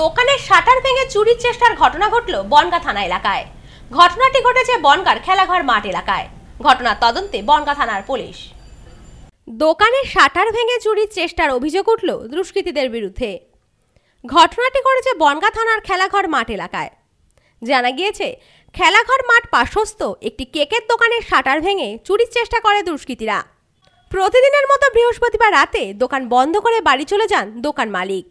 দোকানের শাটার ভেঙে চুরির চেষ্টার ঘটনা ঘটল বনগা থানা এলাকায় ঘটনাটি ঘটেছে বনগার খেলাঘর মাঠ এলাকায় ঘটনার তদন্তে বনগা থানার পুলিশ দোকানের শাটার ভেঙে চুরির চেষ্টার অভিযোগ উঠল দুষ্কৃতীদের বিরুদ্ধে ঘটনাটি ঘটেছে বনগা থানার খেলাঘর মাঠ এলাকায় জানা গিয়েছে খেলাঘর মাঠ পার্শ্বস্থ একটি কেকের দোকানের শাটার ভেঙে চুরির চেষ্টা করে দুষ্কৃতীরা প্রতিদিনের মতো বৃহস্পতিবার রাতে দোকান বন্ধ করে বাড়ি চলে যান দোকান মালিক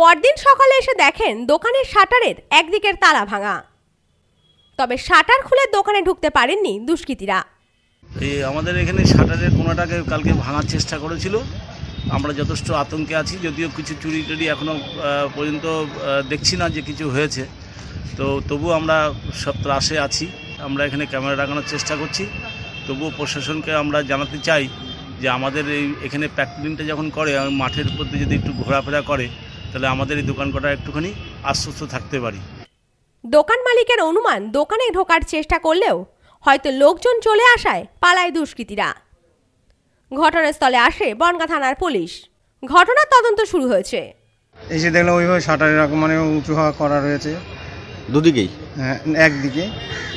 পরদিন সকালে এসে দেখেন দোকানের শাটারের একদিকের তালা ভাঙা তবে শাটার খুলে দোকানে ঢুকতে পারেননি দুষ্কৃতীরা এই আমাদের এখানে শাটারের কোনাটাকে কালকে ভাঙার চেষ্টা করেছিল আমরা যথেষ্ট আতঙ্কে আছি যদিও কিছু চুরি টুরি এখনও পর্যন্ত দেখছি না যে কিছু হয়েছে তো তবু আমরা সব ত্রাসে আছি আমরা এখানে ক্যামেরা রাখানোর চেষ্টা করছি তবুও প্রশাসনকে আমরা জানাতে চাই যে আমাদের এই এখানে প্যাকিংটা যখন করে মাঠের প্রতি যদি একটু ঘোরাফেরা করে তাহলে আমাদের এই দোকান কটা একটুখানি আশ্বস্ত থাকতে পারি দোকান মালিকের অনুমান দোকানে ঢোকার চেষ্টা করলেও হয়তো লোকজন চলে আসায় পালায় দুষ্কৃতীরা ঘটনাস্থলে আসে বনগা থানার পুলিশ ঘটনার তদন্ত শুরু হয়েছে এসে দেখলাম ওইভাবে শাটার এরকম মানে উঁচু হওয়া করা রয়েছে দুদিকেই হ্যাঁ একদিকে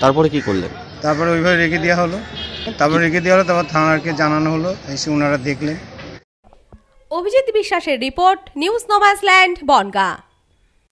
তারপরে কি করলেন তারপরে ওইভাবে রেখে দেওয়া হলো তারপর রেখে দেওয়া হলো তারপর থানাকে জানানো হলো এসে ওনারা দেখলেন অভিজিৎ বিশ্বাসের রিপোর্ট নিউজ নোভাসল্যান্ড বনগা